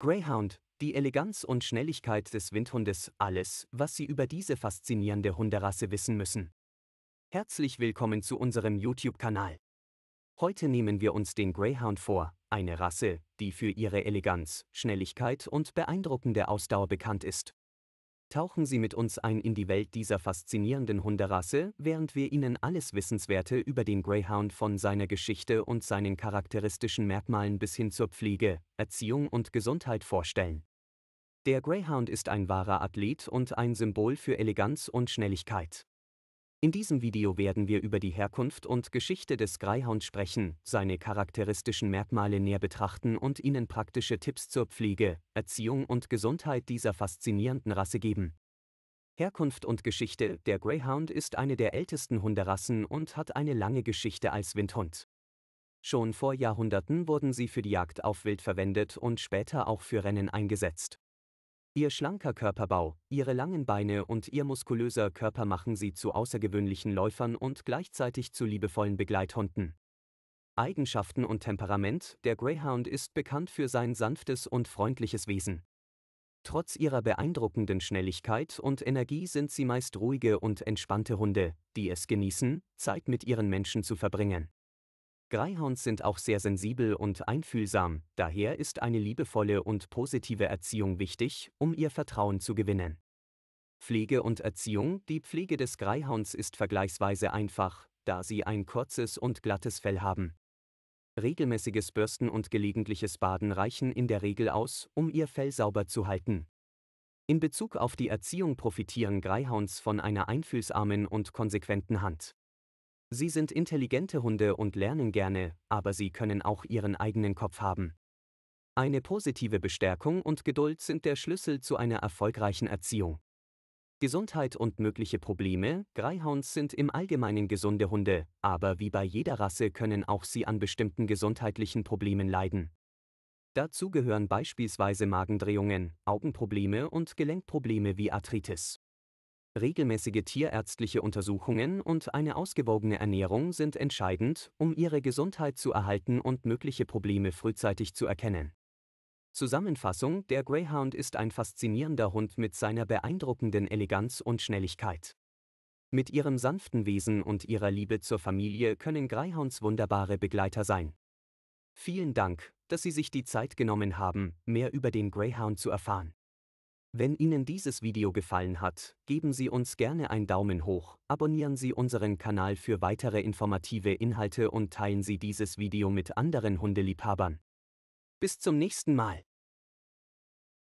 Greyhound, die Eleganz und Schnelligkeit des Windhundes, alles, was Sie über diese faszinierende Hunderasse wissen müssen. Herzlich willkommen zu unserem YouTube-Kanal. Heute nehmen wir uns den Greyhound vor, eine Rasse, die für ihre Eleganz, Schnelligkeit und beeindruckende Ausdauer bekannt ist. Tauchen Sie mit uns ein in die Welt dieser faszinierenden Hunderasse, während wir Ihnen alles Wissenswerte über den Greyhound von seiner Geschichte und seinen charakteristischen Merkmalen bis hin zur Pflege, Erziehung und Gesundheit vorstellen. Der Greyhound ist ein wahrer Athlet und ein Symbol für Eleganz und Schnelligkeit. In diesem Video werden wir über die Herkunft und Geschichte des Greyhound sprechen, seine charakteristischen Merkmale näher betrachten und Ihnen praktische Tipps zur Pflege, Erziehung und Gesundheit dieser faszinierenden Rasse geben. Herkunft und Geschichte Der Greyhound ist eine der ältesten Hunderassen und hat eine lange Geschichte als Windhund. Schon vor Jahrhunderten wurden sie für die Jagd auf Wild verwendet und später auch für Rennen eingesetzt. Ihr schlanker Körperbau, ihre langen Beine und ihr muskulöser Körper machen sie zu außergewöhnlichen Läufern und gleichzeitig zu liebevollen Begleithunden. Eigenschaften und Temperament Der Greyhound ist bekannt für sein sanftes und freundliches Wesen. Trotz ihrer beeindruckenden Schnelligkeit und Energie sind sie meist ruhige und entspannte Hunde, die es genießen, Zeit mit ihren Menschen zu verbringen. Greyhounds sind auch sehr sensibel und einfühlsam, daher ist eine liebevolle und positive Erziehung wichtig, um ihr Vertrauen zu gewinnen. Pflege und Erziehung Die Pflege des Greyhounds ist vergleichsweise einfach, da sie ein kurzes und glattes Fell haben. Regelmäßiges Bürsten und gelegentliches Baden reichen in der Regel aus, um ihr Fell sauber zu halten. In Bezug auf die Erziehung profitieren Greyhounds von einer einfühlsamen und konsequenten Hand. Sie sind intelligente Hunde und lernen gerne, aber sie können auch ihren eigenen Kopf haben. Eine positive Bestärkung und Geduld sind der Schlüssel zu einer erfolgreichen Erziehung. Gesundheit und mögliche Probleme, Greyhounds sind im Allgemeinen gesunde Hunde, aber wie bei jeder Rasse können auch sie an bestimmten gesundheitlichen Problemen leiden. Dazu gehören beispielsweise Magendrehungen, Augenprobleme und Gelenkprobleme wie Arthritis. Regelmäßige tierärztliche Untersuchungen und eine ausgewogene Ernährung sind entscheidend, um ihre Gesundheit zu erhalten und mögliche Probleme frühzeitig zu erkennen. Zusammenfassung, der Greyhound ist ein faszinierender Hund mit seiner beeindruckenden Eleganz und Schnelligkeit. Mit ihrem sanften Wesen und ihrer Liebe zur Familie können Greyhounds wunderbare Begleiter sein. Vielen Dank, dass Sie sich die Zeit genommen haben, mehr über den Greyhound zu erfahren. Wenn Ihnen dieses Video gefallen hat, geben Sie uns gerne einen Daumen hoch, abonnieren Sie unseren Kanal für weitere informative Inhalte und teilen Sie dieses Video mit anderen Hundeliebhabern. Bis zum nächsten Mal.